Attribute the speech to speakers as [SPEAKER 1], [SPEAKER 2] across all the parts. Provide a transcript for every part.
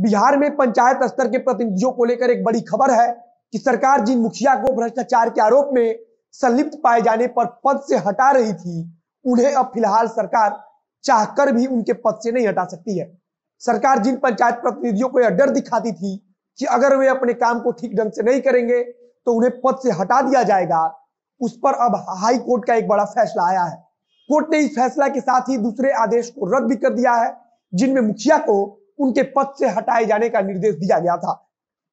[SPEAKER 1] बिहार में पंचायत स्तर के प्रतिनिधियों को लेकर एक बड़ी खबर है कि सरकार जिन मुखिया को भ्रष्टाचार के आरोप में संलिप्त पाए जाने पर पद से हटा रही थी उन्हें अब फिलहाल सरकार चाहकर भी उनके पद से नहीं हटा सकती है सरकार जिन पंचायत प्रतिनिधियों को यह डर दिखाती थी कि अगर वे अपने काम को ठीक ढंग से नहीं करेंगे तो उन्हें पद से हटा दिया जाएगा उस पर अब हाई कोर्ट का एक बड़ा फैसला आया है कोर्ट ने इस फैसला के साथ ही दूसरे आदेश को रद्द भी कर दिया है जिनमें मुखिया को उनके पद से हटाए जाने का निर्देश दिया गया था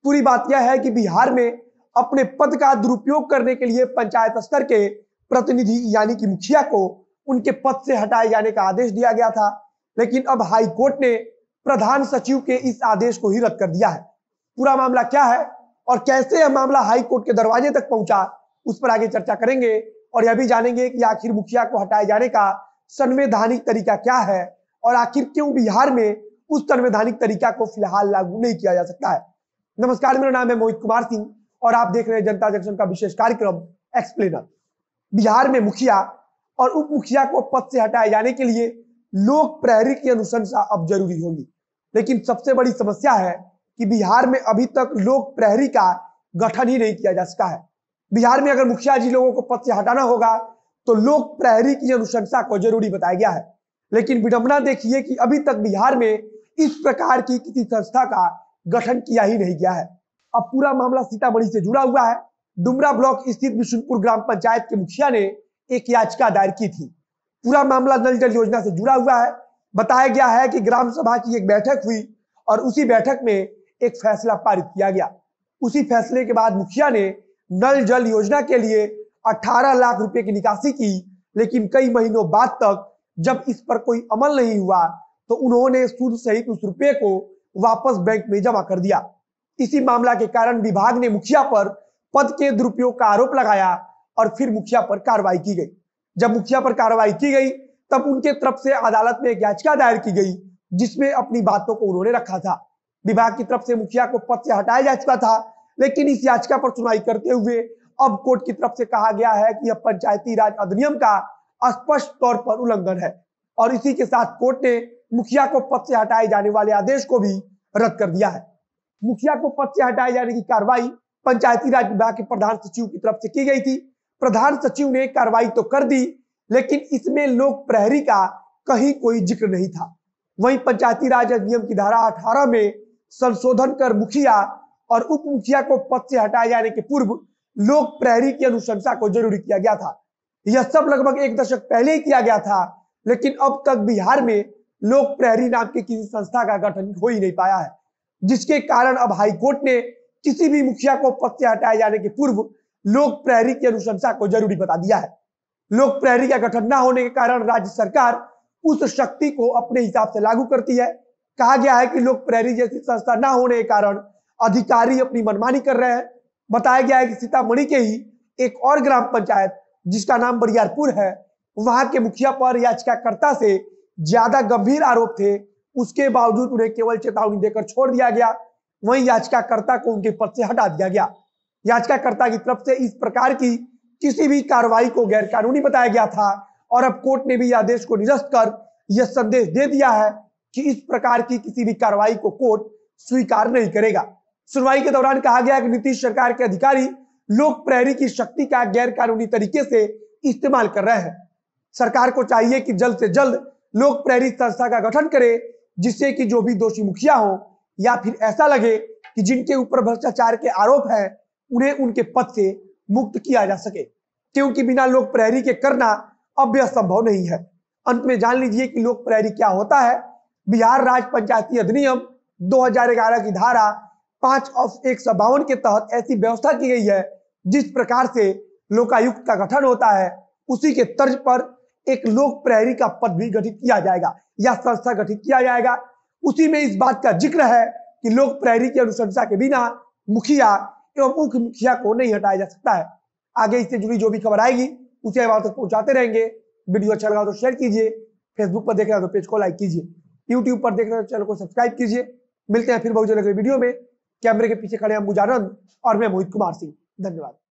[SPEAKER 1] पूरी बात यह है कि बिहार में अपने पद का दुरुपयोग करने के लिए पंचायत स्तर के प्रतिनिधि यानी कि मुखिया को उनके पद से हटाए जाने का आदेश दिया गया था लेकिन अब हाई कोर्ट ने प्रधान सचिव के इस आदेश को ही रद्द कर दिया है पूरा मामला क्या है और कैसे यह मामला हाई कोर्ट के दरवाजे तक पहुंचा उस पर आगे चर्चा करेंगे और यह भी जानेंगे कि आखिर मुखिया को हटाए जाने का संवैधानिक तरीका क्या है और आखिर क्यों बिहार में उस संवैधानिक तरीका को फिलहाल लागू नहीं किया जा सकता है नमस्कार मेरा नाम है मोहित कुमार सिंह और आप देख रहे हैं जनता जंक्शन का विशेष कार्यक्रम एक्सप्लेनर बिहार में मुखिया और उप मुखिया को पद से हटाए जाने के लिए लोक प्रहरी की अनुशंसा अब जरूरी होगी लेकिन सबसे बड़ी समस्या है कि बिहार में अभी तक लोक प्रहरी का गठन ही नहीं किया जा सका है बिहार में अगर मुखिया जी लोगों को पद से हटाना होगा तो लोक प्रहरी की अनुशंसा को जरूरी बताया गया है लेकिन विडंबना देखिए कि अभी तक बिहार में इस प्रकार की किसी संस्था का गठन किया ही नहीं गया है अब पूरा मामला सीतामढ़ी से जुड़ा हुआ है डुमरा ब्लॉक स्थित विशुनपुर ग्राम पंचायत के मुखिया ने एक याचिका दायर की थी पूरा मामला नल जल योजना से जुड़ा हुआ है बताया गया है कि ग्राम सभा की एक बैठक हुई और उसी बैठक में एक फैसला पारित किया गया उसी फैसले के बाद मुखिया ने नल जल योजना के लिए 18 लाख रुपए की निकासी की लेकिन कई महीनों बाद तक जब इस पर कोई अमल नहीं हुआ तो उन्होंने सूद सहित उस रुपये को वापस बैंक में जमा कर दिया इसी मामला के कारण विभाग ने मुखिया पर पद के दुरुपयोग का आरोप लगाया और फिर मुखिया पर कार्रवाई की गई जब मुखिया पर कार्रवाई की गई तब उनके तरफ से अदालत में एक याचिका दायर की गई जिसमें अपनी बातों को उन्होंने रखा था विभाग की तरफ से मुखिया को पद से हटाया जा चुका था लेकिन इस याचिका पर सुनवाई करते हुए अब कोर्ट की तरफ से कहा गया है कि यह पंचायती राज अधिनियम का स्पष्ट तौर पर उल्लंघन है और इसी के साथ कोर्ट ने मुखिया को पद से हटाए जाने वाले आदेश को भी रद्द कर दिया है मुखिया को पद से हटाए जाने की कार्रवाई पंचायती राज विभाग के प्रधान सचिव की तरफ से की गई थी प्रधान सचिव ने कार्रवाई तो कर दी लेकिन इसमें लोक प्रहरी का कहीं कोई जिक्र नहीं था वहीं पंचायती राज अधिनियम की धारा अठारह में संशोधन कर मुखिया और उप मुखिया को पद से हटाए जाने के पूर्व लोक प्रहरी की अनुशंसा को जरूरी किया गया था यह सब लगभग एक दशक पहले ही किया गया था लेकिन अब तक बिहार में लोक प्रहरी नाम के किसी संस्था का गठन हो ही नहीं पाया है जिसके कारण अब हाईकोर्ट ने किसी भी मुखिया को पद से हटाए जाने के पूर्व लोक प्रहरी की अनुशंसा को जरूरी बता दिया है लोक प्रहरी का गठन न होने के कारण राज्य सरकार उस शक्ति को अपने हिसाब से लागू करती है कहा गया है कि लोक प्रहरी जैसी संस्था न होने के कारण अधिकारी अपनी मनमानी कर रहे हैं बताया गया है कि सीतामढ़ी के ही एक और ग्राम पंचायत जिसका नाम बरियारपुर है वहां के मुखिया पर याचिकाकर्ता से ज्यादा गंभीर आरोप थे उसके बावजूद उन्हें केवल चेतावनी देकर छोड़ दिया गया वहीं याचिकाकर्ता को उनके पद से हटा दिया गया याचिकाकर्ता की तरफ से इस प्रकार की किसी भी कार्रवाई को गैरकानूनी बताया गया था और अब कोर्ट ने भी आदेश को निरस्त कर यह संदेश दे दिया है कि इस प्रकार की किसी भी कार्रवाई को कोर्ट स्वीकार नहीं करेगा सुनवाई के दौरान कहा गया कि नीतीश सरकार के अधिकारी लोक प्रहरी की शक्ति का गैर कानूनी तरीके से इस्तेमाल कर रहे हैं सरकार को चाहिए कि जल्द से जल्द लोक प्रेरित संस्था का गठन करे जिससे कि जो भी दोषी मुखिया हो या फिर ऐसा लगे कि जिनके ऊपर भ्रष्टाचार के आरोप है उन्हें उनके पद से मुक्त किया जा सके क्योंकि बिना लोक प्रहरी के करना अब भी असंभव नहीं है अंत में जान लीजिए कि लोक प्रहरी क्या होता है बिहार राज्य पंचायती अधिनियम 2011 की धारा पांच ऑफ एक सौ बावन के तहत ऐसी व्यवस्था की गई है जिस प्रकार से लोकायुक्त का गठन होता है उसी के तर्ज पर एक लोक प्रहरी का पद भी गठित किया जाएगा या संस्था गठित किया जाएगा उसी में इस बात का जिक्र है कि लोक प्रहरी की अनुशंसा के बिना मुखिया एवं मुख्य मुखिया को नहीं हटाया जा सकता है आगे इससे जुड़ी जो भी खबर आएगी उसे हमारे तक पहुंचाते रहेंगे वीडियो अच्छा लगा तो शेयर कीजिए फेसबुक पर देख रहे हो तो पेज को लाइक कीजिए यूट्यूब पर देख रहे हो चैनल तो को सब्सक्राइब कीजिए मिलते हैं फिर बहुत जल्द वीडियो में कैमरे के पीछे खड़े हैं अंबुजानंद और मैं मोहित कुमार सिंह धन्यवाद